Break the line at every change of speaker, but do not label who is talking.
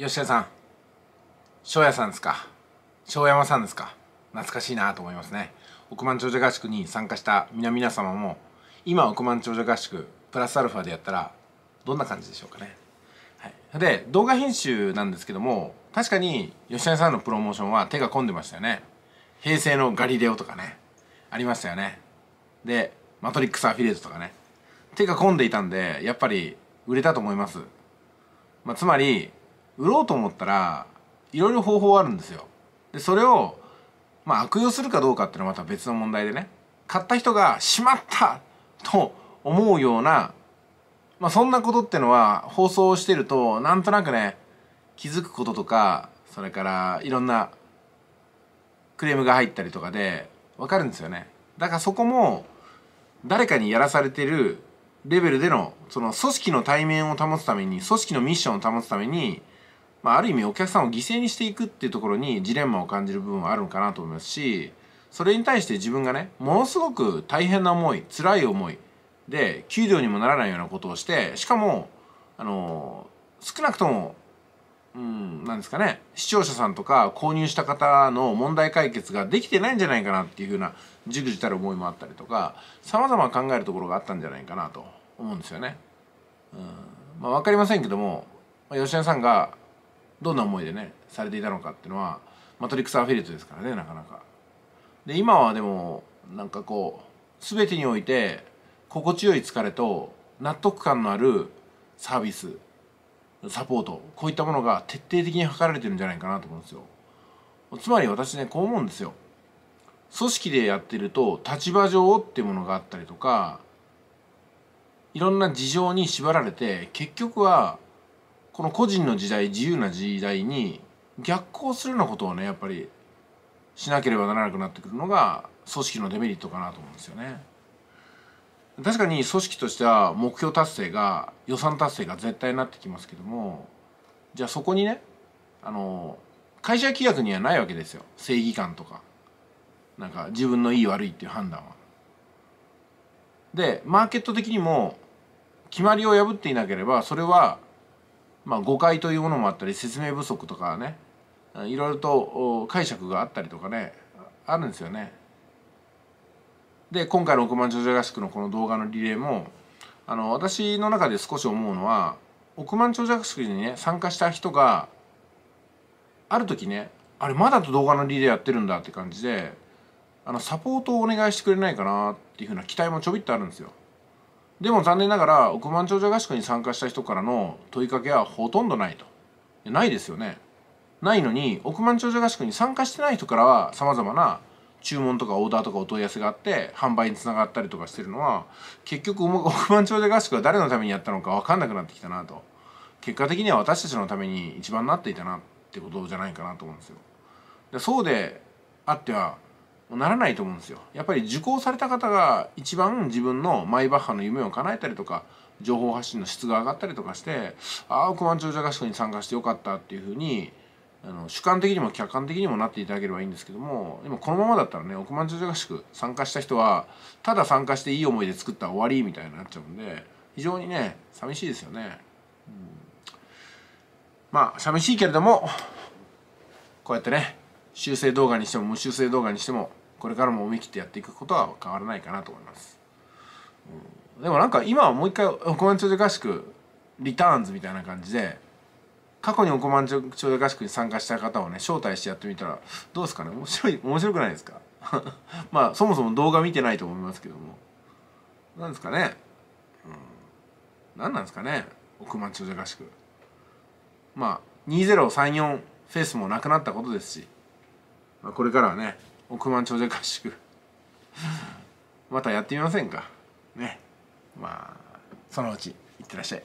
吉田さん庄屋さんですか庄山さんですか懐かしいなと思いますね億万長者合宿に参加した皆々様も今億万長者合宿プラスアルファでやったらどんな感じでしょうかね、はい、で動画編集なんですけども確かに吉谷さんのプロモーションは手が込んでましたよね平成のガリレオとかねありましたよねでマトリックスアフィリエイトとかね手が込んでいたんでやっぱり売れたと思います、まあ、つまり売ろうと思ったらいろいろ方法あるんですよでそれをまあ悪用するかどうかっていうのはまた別の問題でね買った人が「しまった!」と思うような、まあ、そんなことってのは放送をしてるとなんとなくね気づくこととかそれからいろんなクレームが入ったりとかでわかるんですよねだからそこも誰かにやらされてるレベルでのその組織の対面を保つために組織のミッションを保つためにまあ、ある意味お客さんを犠牲にしていくっていうところにジレンマを感じる部分はあるのかなと思いますしそれに対して自分がねものすごく大変な思い辛い思いで給料にもならないようなことをしてしかもあの少なくともうんなんですかね視聴者さんとか購入した方の問題解決ができてないんじゃないかなっていうふうなじぐじたる思いもあったりとかさまざま考えるところがあったんじゃないかなと思うんですよね。うんまあ、分かりませんけども吉田さんがどんな思いでねされていたのかっていうのはマトリックスアフィリエイトですからねなかなか。で今はでもなんかこう全てにおいて心地よい疲れと納得感のあるサービスサポートこういったものが徹底的に図られてるんじゃないかなと思うんですよつまり私ねこう思うんですよ組織でやってると立場上っていうものがあったりとかいろんな事情に縛られて結局はこの個人の時代自由な時代に逆行するようなことをねやっぱりしなければならなくなってくるのが組織のデメリットかなと思うんですよね。確かに組織としては目標達成が予算達成が絶対になってきますけどもじゃあそこにねあの会社規約にはないわけですよ正義感とかなんか自分のいい悪いっていう判断は。でマーケット的にも決まりを破っていなければそれはまあ、誤解というものもあったり説明不足とかねいろいろと解釈があったりとかねあるんですよね。で今回の億万長者合宿のこの動画のリレーもあの私の中で少し思うのは億万長者合宿にね参加した人がある時ねあれまだと動画のリレーやってるんだって感じであのサポートをお願いしてくれないかなっていうふうな期待もちょびっとあるんですよ。でも残念ながら億万長者合宿に参加した人からの問いかけはほとんどないとないですよねないのに億万長者合宿に参加してない人からはさまざまな注文とかオーダーとかお問い合わせがあって販売につながったりとかしてるのは結局億万長者合宿は誰のためにやったのか分かんなくなってきたなと結果的には私たちのために一番なっていたなってことじゃないかなと思うんですよ。でそうであってはならないと思うんですよやっぱり受講された方が一番自分のマイバッハの夢を叶えたりとか情報発信の質が上がったりとかしてああ億万長者合宿に参加してよかったっていうふうにあの主観的にも客観的にもなっていただければいいんですけどもでもこのままだったらね億万長者合宿参加した人はただ参加していい思いで作ったら終わりみたいになっちゃうんで非常にね寂しいですよね。うん、まあ寂しいけれどもこうやってね修正動画にしても無修正動画にしてもこれからも思い切ってやっていくことは変わらないかなと思います、うん、でもなんか今はもう一回億万長者合宿リターンズみたいな感じで過去に億万長者合宿に参加した方をね招待してやってみたらどうですかね面白い面白くないですかまあそもそも動画見てないと思いますけどもなんですかね、うん、何なんですかね億万長者合宿まあ2034フェスもなくなったことですし、まあ、これからはね億万長者合宿またやってみませんかねまあそのうちいってらっしゃい